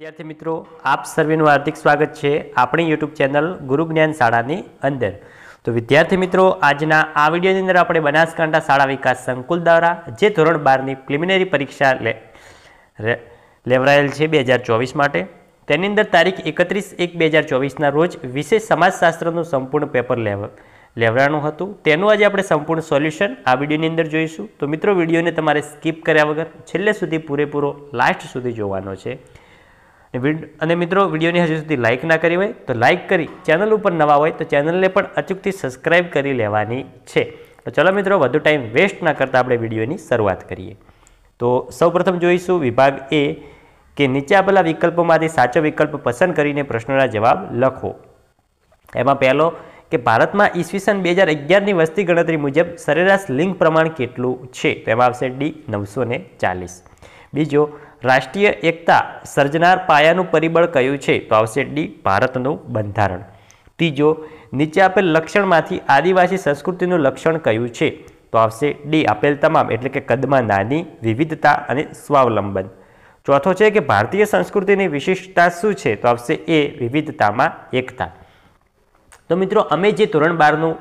વિદ્યાર્થી મિત્રો આપ સર્વેનું હાર્દિક સ્વાગત છે આપણી યુટ્યુબ ચેનલ ગુરુ જ્ઞાન શાળાની અંદર તો વિદ્યાર્થી મિત્રો આજના આ વિડીયોની અંદર આપણે બનાસકાંઠા શાળા વિકાસ સંકુલ દ્વારા જે ધોરણ બારની પ્રિલિમિનરી પરીક્ષા લે લેવરાયેલ છે બે માટે તેની અંદર તારીખ એકત્રીસ એક બે હજાર રોજ વિશેષ સમાજશાસ્ત્રનું સંપૂર્ણ પેપર લેવલ લેવડાનું હતું તેનું આજે આપણે સંપૂર્ણ સોલ્યુશન આ વિડીયોની અંદર જોઈશું તો મિત્રો વિડીયોને તમારે સ્કીપ કર્યા વગર છેલ્લે સુધી પૂરેપૂરો લાસ્ટ સુધી જોવાનો છે અને મિત્રો વિડીયોની હજુ સુધી લાઇક ના કરી હોય તો લાઇક કરી ચેનલ ઉપર નવા હોય તો ચેનલને પણ અચૂકથી સબસ્ક્રાઇબ કરી લેવાની છે તો ચલો મિત્રો વધુ ટાઈમ વેસ્ટ ના કરતાં આપણે વિડીયોની શરૂઆત કરીએ તો સૌપ્રથમ જોઈશું વિભાગ એ કે નીચે આપેલા વિકલ્પોમાંથી સાચો વિકલ્પ પસંદ કરીને પ્રશ્નોના જવાબ લખો એમાં પહેલો કે ભારતમાં ઈસવીસન બે હજાર અગિયારની વસ્તી ગણતરી મુજબ સરેરાશ લિંગ પ્રમાણ કેટલું છે તો એમાં આવશે ડી નવસો બીજો રાષ્ટ્રીય એકતા સર્જનાર પાયાનું પરિબળ કયું છે તો આવશે ડી ભારતનું બંધારણ ત્રીજો નીચે આપેલ લક્ષણમાંથી આદિવાસી સંસ્કૃતિનું લક્ષણ કયું છે તો આવશે ડી આપેલ તમામ એટલે કે કદમાં નાની વિવિધતા અને સ્વાવલંબન ચોથો છે કે ભારતીય સંસ્કૃતિની વિશિષ્ટતા શું છે તો આવશે એ વિવિધતામાં એકતા તો મિત્રો અમે જે ધોરણ બારનું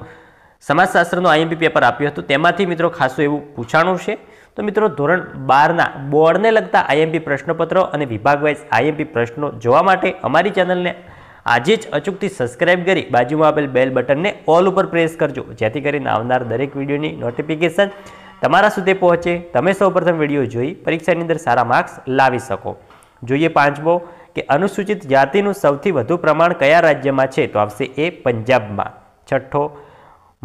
સમાજશાસ્ત્રનું આઈએમપી પેપર આપ્યું હતું તેમાંથી મિત્રો ખાસું એવું પૂછાણું છે તો મિત્રો ધોરણ બારના બોર્ડને લગતા આઈએમપી પ્રશ્નપત્રો અને વિભાગ આઈએમપી પ્રશ્નો જોવા માટે અમારી ચેનલને આજે જ અચૂકથી સબસ્ક્રાઇબ કરી બાજુમાં આપેલ બેલ બટનને ઓલ ઉપર પ્રેસ કરજો જેથી કરીને આવનાર દરેક વિડીયોની નોટિફિકેશન તમારા સુધી પહોંચે તમે સૌપ્રથમ વિડીયો જોઈ પરીક્ષાની અંદર સારા માર્ક્સ લાવી શકો જોઈએ પાંચમો કે અનુસૂચિત જાતિનું સૌથી વધુ પ્રમાણ કયા રાજ્યમાં છે તો આવશે એ પંજાબમાં છઠ્ઠો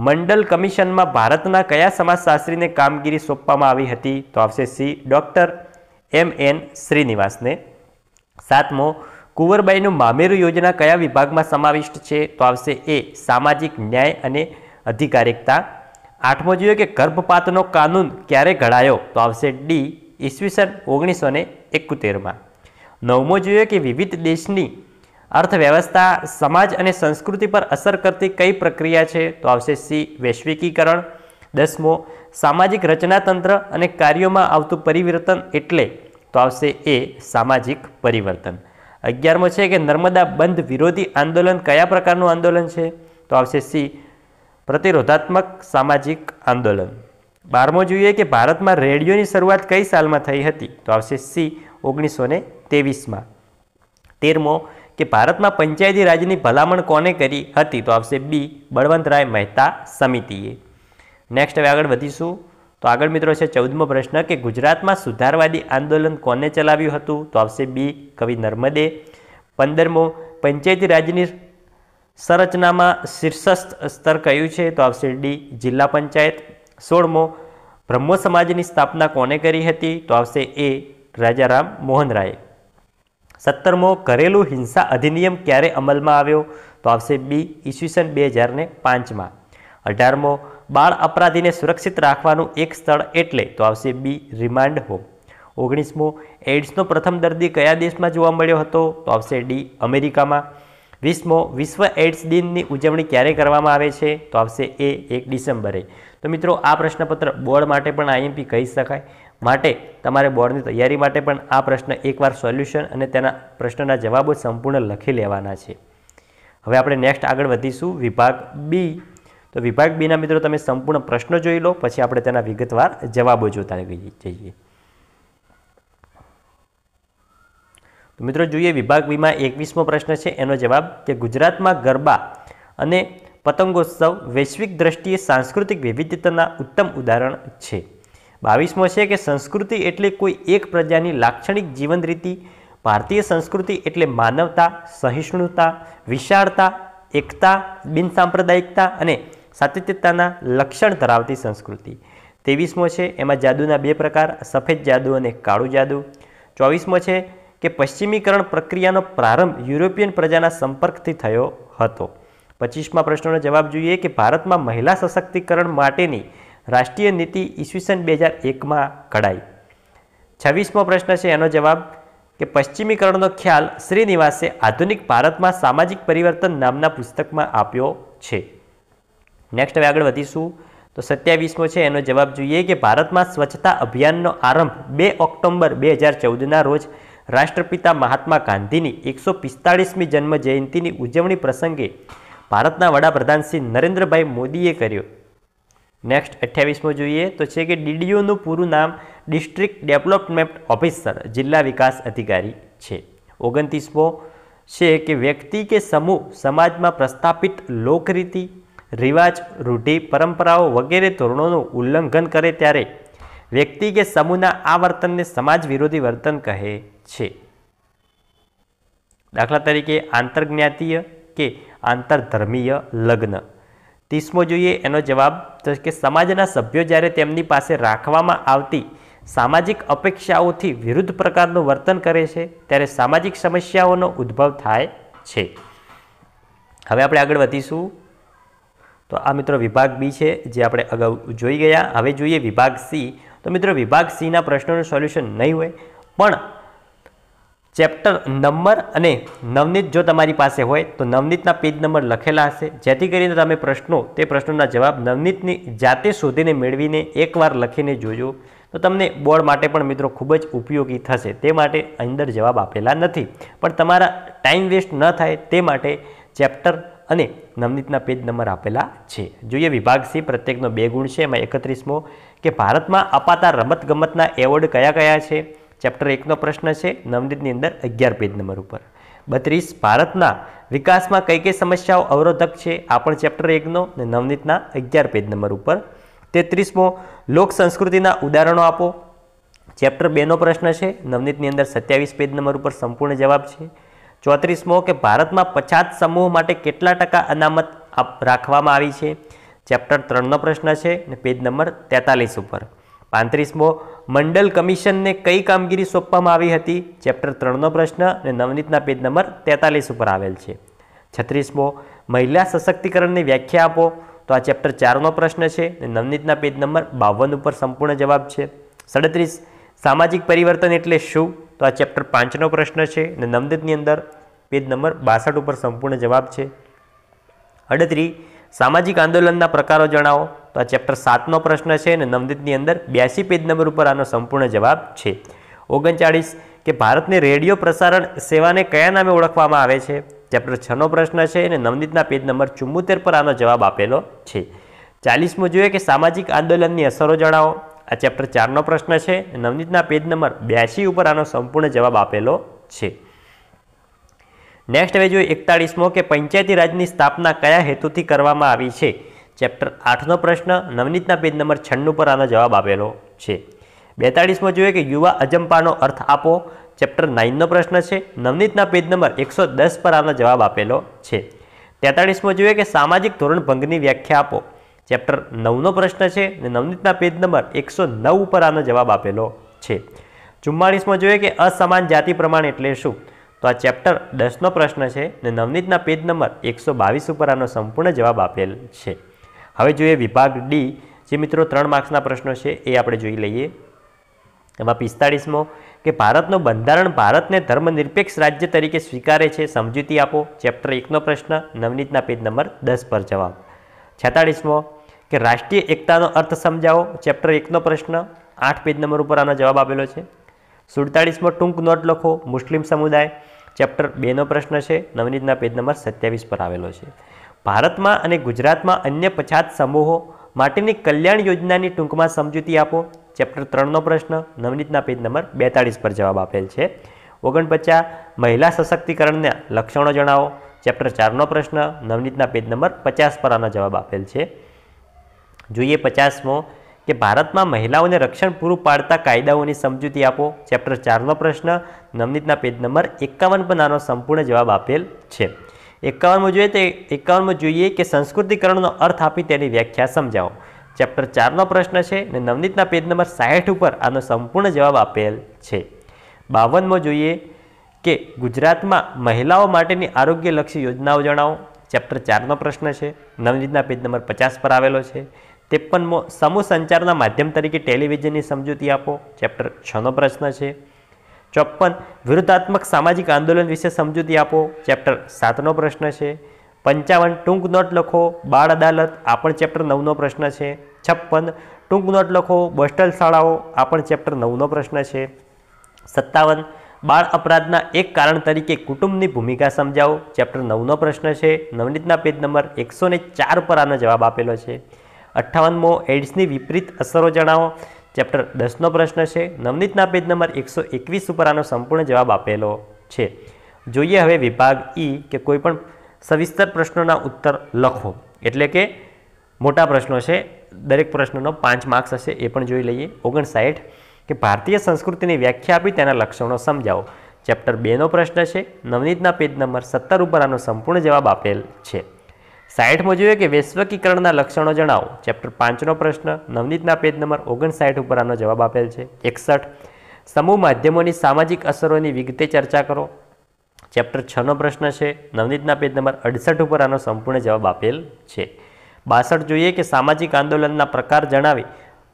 મંડલ કમિશનમાં ભારતના કયા સમાજશાસ્ત્રીને કામગીરી સોંપવામાં આવી હતી તો આવશે સી ડૉક્ટર એમ એન શ્રીનિવાસને સાતમો કુંવરબાઈનું મામેરું યોજના કયા વિભાગમાં સમાવિષ્ટ છે તો આવશે એ સામાજિક ન્યાય અને અધિકારિકતા આઠમો જોઈએ કે ગર્ભપાતનો કાનૂન ક્યારે ઘડાયો તો આવશે ડી ઈસવીસન ઓગણીસો ને એકોતેરમાં નવમો જોઈએ કે વિવિધ દેશની અર્થવ્યવસ્થા સમાજ અને સંસ્કૃતિ પર અસર કરતી કઈ પ્રક્રિયા છે તો આવશે સી વૈશ્વિકીકરણ દસમો સામાજિક રચનાતંત્ર અને કાર્યોમાં આવતું પરિવર્તન એટલે તો આવશે એ સામાજિક પરિવર્તન અગિયારમો છે કે નર્મદા બંધ વિરોધી આંદોલન કયા પ્રકારનું આંદોલન છે તો આવશે સી પ્રતિરોધાત્મક સામાજિક આંદોલન બારમો જોઈએ કે ભારતમાં રેડિયોની શરૂઆત કઈ સાલમાં થઈ હતી તો આવશે સી ઓગણીસો ને તેવીસમાં તેરમો કે ભારતમાં પંચાયતી રાજની ભલામણ કોને કરી હતી તો આવશે બી બળવંતરાય મહેતા સમિતિએ નેક્સ્ટ હવે આગળ વધીશું તો આગળ મિત્રો છે ચૌદમો પ્રશ્ન કે ગુજરાતમાં સુધારવાદી આંદોલન કોને ચલાવ્યું હતું તો આવશે બી કવિ નર્મદે પંદરમો પંચાયતી રાજની સંરચનામાં શીર્ષસ્થ સ્તર કયું છે તો આવશે ડી જિલ્લા પંચાયત સોળમો બ્રહ્મો સમાજની સ્થાપના કોને કરી હતી તો આવશે એ રાજારામ મોહનરાય સત્તરમો ઘરેલું હિંસા અધિનિયમ ક્યારે અમલમાં આવ્યો તો આવશે બી ઈસવીસન બે હજારને પાંચમાં અઢારમો બાળ અપરાધીને સુરક્ષિત રાખવાનું એક સ્થળ એટલે તો આવશે બી રિમાન્ડ હોમ ઓગણીસમો એઇડ્સનો પ્રથમ દર્દી કયા દેશમાં જોવા મળ્યો હતો તો આવશે ડી અમેરિકામાં વીસમો વિશ્વ એઇડ્સ દિનની ઉજવણી ક્યારે કરવામાં આવે છે તો આવશે એ એક ડિસેમ્બરે તો મિત્રો આ પ્રશ્નપત્ર બોર્ડ માટે પણ આઈએમપી કહી શકાય માટે તમારે બોર્ડની તૈયારી માટે પણ આ પ્રશ્ન એકવાર સોલ્યુશન અને તેના પ્રશ્નના જવાબો સંપૂર્ણ લખી લેવાના છે હવે આપણે નેક્સ્ટ આગળ વધીશું વિભાગ બી તો વિભાગ બીના મિત્રો તમે સંપૂર્ણ પ્રશ્નો જોઈ લો પછી આપણે તેના વિગતવાર જવાબો જોતા જઈએ તો મિત્રો જોઈએ વિભાગ બીમાં એકવીસમો પ્રશ્ન છે એનો જવાબ કે ગુજરાતમાં ગરબા અને પતંગોત્સવ વૈશ્વિક દ્રષ્ટિએ સાંસ્કૃતિક વૈવિધ્યતાના ઉત્તમ ઉદાહરણ છે બાવીસમો છે કે સંસ્કૃતિ એટલે કોઈ એક પ્રજાની લાક્ષણિક જીવન રીતિ ભારતીય સંસ્કૃતિ એટલે માનવતા સહિષ્ણુતા વિશાળતા એકતા બિનસાંપ્રદાયિકતા અને સાતત્યતાના લક્ષણ ધરાવતી સંસ્કૃતિ ત્રેવીસમો છે એમાં જાદુના બે પ્રકાર સફેદ જાદુ અને કાળું જાદુ ચોવીસમો છે કે પશ્ચિમીકરણ પ્રક્રિયાનો પ્રારંભ યુરોપિયન પ્રજાના સંપર્કથી થયો હતો પચીસમા પ્રશ્નોનો જવાબ જોઈએ કે ભારતમાં મહિલા સશક્તિકરણ માટેની રાષ્ટ્રીય નીતિ ઈસવીસન બે હજાર એકમાં ઘડાઈ છવ્વીસમો પ્રશ્ન છે એનો જવાબ કે પશ્ચિમીકરણનો ખ્યાલ શ્રીનિવાસે આધુનિક ભારતમાં સામાજિક પરિવર્તન નામના પુસ્તકમાં આપ્યો છે નેક્સ્ટ હવે આગળ વધીશું તો સત્યાવીસમો છે એનો જવાબ જોઈએ કે ભારતમાં સ્વચ્છતા અભિયાનનો આરંભ બે ઓક્ટોબર બે હજાર ચૌદના રોજ રાષ્ટ્રપિતા મહાત્મા ગાંધીની એકસો પિસ્તાળીસમી જન્મ જયંતિની ઉજવણી પ્રસંગે ભારતના વડાપ્રધાન શ્રી નરેન્દ્રભાઈ મોદીએ કર્યો નેક્સ્ટ અઠ્યાવીસમો જોઈએ તો છે કે ડીડીઓનું પૂરું નામ ડિસ્ટ્રિક્ટ ડેવલપમેન્ટ ઓફિસર જિલ્લા વિકાસ અધિકારી છે ઓગણત્રીસમો છે કે વ્યક્તિ કે સમૂહ સમાજમાં પ્રસ્થાપિત લોકરીતિ રિવાજ રૂઢિ પરંપરાઓ વગેરે ધોરણોનું ઉલ્લંઘન કરે ત્યારે વ્યક્તિ કે સમૂહના આ વર્તનને સમાજ વિરોધી વર્તન કહે છે દાખલા તરીકે આંતરજ્ઞાતીય કે આંતરધર્મીય લગ્ન ત્રીસમો જોઈએ એનો જવાબ તો કે સમાજના સભ્યો જ્યારે તેમની પાસે રાખવામાં આવતી સામાજિક અપેક્ષાઓથી વિરુદ્ધ પ્રકારનું વર્તન કરે છે ત્યારે સામાજિક સમસ્યાઓનો ઉદ્ભવ થાય છે હવે આપણે આગળ વધીશું તો આ મિત્રો વિભાગ બી છે જે આપણે અગાઉ જોઈ ગયા હવે જોઈએ વિભાગ સી તો મિત્રો વિભાગ સીના પ્રશ્નોનું સોલ્યુશન નહીં હોય પણ ચેપ્ટર નંબર અને નવનીત જો તમારી પાસે હોય તો નવનીતના પેજ નંબર લખેલા હશે જેથી કરીને તમે પ્રશ્નો તે પ્રશ્નોના જવાબ નવનીતની જાતે શોધીને મેળવીને એકવાર લખીને જોજો તો તમને બોર્ડ માટે પણ મિત્રો ખૂબ જ ઉપયોગી થશે તે માટે અંદર જવાબ આપેલા નથી પણ તમારા ટાઈમ વેસ્ટ ન થાય તે માટે ચેપ્ટર અને નવનીતના પેજ નંબર આપેલા છે જોઈએ વિભાગ સી પ્રત્યેકનો બે ગુણ છે એમાં એકત્રીસમો કે ભારતમાં અપાતા રમતગમતના એવોર્ડ કયા કયા છે ચેપ્ટર એકનો પ્રશ્ન છે નવનીતની અંદર અગિયાર પેજ નંબર ઉપર બત્રીસ ભારતના વિકાસમાં કઈ કઈ સમસ્યાઓ અવરોધક છે આ પણ ચેપ્ટર એકનો અને નવનીતના અગિયાર પેજ નંબર ઉપર તેત્રીસમો લોક સંસ્કૃતિના ઉદાહરણો આપો ચેપ્ટર બેનો પ્રશ્ન છે નવનીતની અંદર સત્યાવીસ પેજ નંબર ઉપર સંપૂર્ણ જવાબ છે ચોત્રીસમો કે ભારતમાં પછાત સમૂહ માટે કેટલા ટકા અનામત રાખવામાં આવી છે ચેપ્ટર ત્રણનો પ્રશ્ન છે અને પેજ નંબર તેતાલીસ ઉપર પાંત્રીસમો મંડલ કમિશનને કઈ કામગીરી સોંપવામાં આવી હતી ચેપ્ટર ત્રણનો પ્રશ્ન અને નવનીતના પેજ નંબર તેતાલીસ ઉપર આવેલ છે છત્રીસમો મહિલા સશક્તિકરણની વ્યાખ્યા આપો તો આ ચેપ્ટર ચારનો પ્રશ્ન છે અને નવનીતના પેજ નંબર બાવન ઉપર સંપૂર્ણ જવાબ છે સડત્રીસ સામાજિક પરિવર્તન એટલે શું તો આ ચેપ્ટર પાંચનો પ્રશ્ન છે અને નવનીતની અંદર પેજ નંબર બાસઠ ઉપર સંપૂર્ણ જવાબ છે અડત્રી સામાજિક આંદોલનના પ્રકારો જણાવો તો આ ચેપ્ટર સાતનો પ્રશ્ન છે અને નવનીતની અંદર બ્યાસી પેજ નંબર ઉપર આનો સંપૂર્ણ જવાબ છે ઓગણચાળીસ કે ભારતની રેડિયો પ્રસારણ સેવાને કયા નામે ઓળખવામાં આવે છે ચેપ્ટર છનો પ્રશ્ન છે અને નવનીતના પેજ નંબર ચુમ્મોતેર પર આનો જવાબ આપેલો છે ચાલીસમું જોઈએ કે સામાજિક આંદોલનની અસરો જણાવો આ ચેપ્ટર ચારનો પ્રશ્ન છે નવનીતના પેજ નંબર બ્યાસી ઉપર આનો સંપૂર્ણ જવાબ આપેલો છે નેક્સ્ટ હવે જોઈએ એકતાળીસમો કે પંચાયતી રાજની સ્થાપના કયા હેતુથી કરવામાં આવી છે ચેપ્ટર આઠનો પ્રશ્ન નવનીતના પેજ નંબર છન્નું પર આનો જવાબ આપેલો છે બેતાળીસમાં જોઈએ કે યુવા અજંપાનો અર્થ આપો ચેપ્ટર નાઇનનો પ્રશ્ન છે નવનીતના પેજ નંબર એકસો દસ પર આનો જવાબ આપેલો છે તેતાળીસમાં જોઈએ કે સામાજિક ધોરણભંગની વ્યાખ્યા આપો ચેપ્ટર નવનો પ્રશ્ન છે અને નવનીતના પેજ નંબર એકસો નવ ઉપર આનો જવાબ આપેલો છે ચુમ્માળીસમાં જોઈએ કે અસમાન જાતિ પ્રમાણ એટલે શું તો આ ચેપ્ટર દસનો પ્રશ્ન છે અને નવનીતના પેજ નંબર એકસો બાવીસ ઉપર આનો સંપૂર્ણ જવાબ આપેલ છે હવે જોઈએ વિભાગ ડી જે મિત્રો ત્રણ માર્ક્સના પ્રશ્નો છે એ આપણે જોઈ લઈએ એમાં પિસ્તાળીસમો કે ભારતનું બંધારણ ભારતને ધર્મનિરપેક્ષ રાજ્ય તરીકે સ્વીકારે છે સમજૂતી આપો ચેપ્ટર એકનો પ્રશ્ન નવનીતના પેજ નંબર દસ પર જવાબ છેતાળીસમો કે રાષ્ટ્રીય એકતાનો અર્થ સમજાવો ચેપ્ટર એકનો પ્રશ્ન આઠ પેજ નંબર ઉપર આનો જવાબ આપેલો છે સુડતાળીસમો ટૂંક નોટ લખો મુસ્લિમ સમુદાય ચેપ્ટર બેનો પ્રશ્ન છે નવનીતના પેજ નંબર સત્યાવીસ પર આવેલો છે ભારતમાં અને ગુજરાતમાં અન્ય પછાત સમૂહો માટેની કલ્યાણ યોજનાની ટૂંકમાં સમજૂતી આપો ચેપ્ટર ત્રણનો પ્રશ્ન નવનીતના પેજ નંબર બેતાળીસ પર જવાબ આપેલ છે ઓગણપચાસ મહિલા સશક્તિકરણના લક્ષણો જણાવો ચેપ્ટર ચારનો પ્રશ્ન નવનીતના પેજ નંબર પચાસ પર આનો જવાબ આપેલ છે જોઈએ પચાસમો કે ભારતમાં મહિલાઓને રક્ષણ પૂરું પાડતા કાયદાઓની સમજૂતી આપો ચેપ્ટર ચારનો પ્રશ્ન નવનીતના પેજ નંબર એકાવન પર આનો સંપૂર્ણ જવાબ આપેલ છે એકાવનમાં જોઈએ તે એકાવનમાં જોઈએ કે સંસ્કૃતિકરણનો અર્થ આપી તેની વ્યાખ્યા સમજાવો ચેપ્ટર ચારનો પ્રશ્ન છે અને નવનીતના પેજ નંબર સાહીઠ ઉપર આનો સંપૂર્ણ જવાબ આપેલ છે બાવનમાં જોઈએ કે ગુજરાતમાં મહિલાઓ માટેની આરોગ્યલક્ષી યોજનાઓ જણાવો ચેપ્ટર ચારનો પ્રશ્ન છે નવનીતના પેજ નંબર પચાસ પર આવેલો છે ત્રેપનમો સમૂહ સંચારના માધ્યમ તરીકે ટેલિવિઝનની સમજૂતી આપો ચેપ્ટર છનો પ્રશ્ન છે ચોપ્પન વિરુદ્ધાત્મક સામાજિક આંદોલન વિશે સમજૂતી આપો ચેપ્ટર સાતનો પ્રશ્ન છે પંચાવન ટૂંક નોટ લખો બાળ અદાલત આ પણ ચેપ્ટર નવનો પ્રશ્ન છે છપ્પન ટૂંક નોટ લખો બોસ્ટલ શાળાઓ આ પણ ચેપ્ટર નવનો પ્રશ્ન છે સત્તાવન બાળ અપરાધના એક કારણ તરીકે કુટુંબની ભૂમિકા સમજાવો ચેપ્ટર નવનો પ્રશ્ન છે નવનીતના પેજ નંબર એકસો ચાર પર આનો જવાબ આપેલો છે અઠ્ઠાવનમો એડ્સની વિપરીત અસરો જણાવો ચેપ્ટર દસનો પ્રશ્ન છે નવનીતના પેજ નંબર એકસો એકવીસ ઉપર આનો સંપૂર્ણ જવાબ આપેલો છે જોઈએ હવે વિભાગ ઈ કે કોઈપણ સવિસ્તર પ્રશ્નોના ઉત્તર લખો એટલે કે મોટા પ્રશ્નો છે દરેક પ્રશ્નનો પાંચ માર્ક્સ હશે એ પણ જોઈ લઈએ ઓગણસાઠ કે ભારતીય સંસ્કૃતિની વ્યાખ્યા આપી તેના લક્ષણો સમજાવો ચેપ્ટર બેનો પ્રશ્ન છે નવનીતના પેજ નંબર સત્તર ઉપર આનો સંપૂર્ણ જવાબ આપેલ છે સાઠમાં જોઈએ કે વૈશ્વિકીકરણના લક્ષણો જણાવો ચેપ્ટર પાંચનો પ્રશ્ન નવનીતના પેજ નંબર ઓગણસાઠ ઉપર આનો જવાબ આપેલ છે એકસઠ સમૂહ માધ્યમોની સામાજિક અસરોની વિગતે ચર્ચા કરો ચેપ્ટર છનો પ્રશ્ન છે નવનીતના પેજ નંબર અડસઠ ઉપર આનો સંપૂર્ણ જવાબ આપેલ છે બાસઠ જોઈએ કે સામાજિક આંદોલનના પ્રકાર જણાવી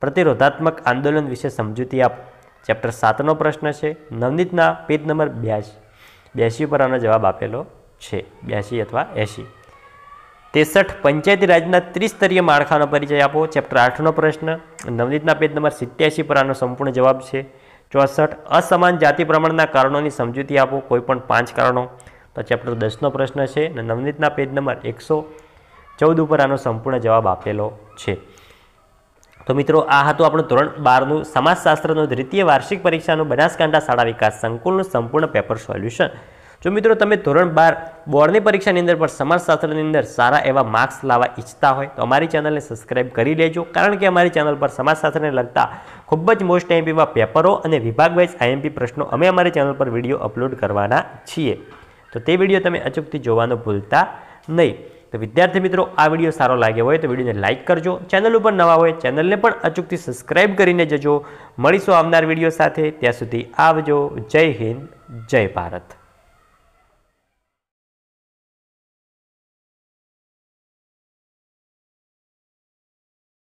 પ્રતિરોધાત્મક આંદોલન વિશે સમજૂતી આપો ચેપ્ટર સાતનો પ્રશ્ન છે નવનીતના પેજ નંબર બ્યાસી બ્યાસી ઉપર આનો જવાબ આપેલો છે બ્યાસી અથવા એંશી તેસઠ પંચાયતી રાજના ત્રિસ્તરીય માળખાનો પરિચય આપો ચેપ્ટર આઠનો પ્રશ્ન નવનીતના પેજ નંબર સિત્યાસી પર આનો સંપૂર્ણ જવાબ છે ચોસઠ અસમાન જાતિ પ્રમાણના કારણોની સમજૂતી આપો કોઈ પણ પાંચ કારણો તો ચેપ્ટર દસનો પ્રશ્ન છે અને નવનીતના પેજ નંબર એકસો ચૌદ ઉપર આનો સંપૂર્ણ જવાબ આપેલો છે તો મિત્રો આ હતું આપણું ધોરણ બારનું સમાજશાસ્ત્રનું દ્વિતીય વાર્ષિક પરીક્ષાનું બનાસકાંઠા શાળા વિકાસ સંકુલનું સંપૂર્ણ પેપર સોલ્યુશન જો મિત્રો તમે ધોરણ બાર બોર્ડની પરીક્ષાની અંદર પણ સમાજશાસ્ત્રની અંદર સારા એવા માર્ક્સ લાવવા ઈચ્છતા હોય તો અમારી ચેનલને સબસ્ક્રાઈબ કરી લેજો કારણ કે અમારી ચેનલ પર સમાજશાસ્ત્રને લગતા ખૂબ જ મોસ્ટ એવા પેપરો અને વિભાગ વાઇઝ આઈએમપી પ્રશ્નો અમે અમારી ચેનલ પર વિડીયો અપલોડ કરવાના છીએ તો તે વિડીયો તમે અચૂકથી જોવાનો ભૂલતા નહીં તો વિદ્યાર્થી મિત્રો આ વિડીયો સારો લાગ્યો હોય તો વિડીયોને લાઇક કરજો ચેનલ ઉપર નવા હોય ચેનલને પણ અચૂકથી સબસ્ક્રાઇબ કરીને જજો મળીશું આવનાર વિડીયો સાથે ત્યાં સુધી આવજો જય હિન્દ જય ભારત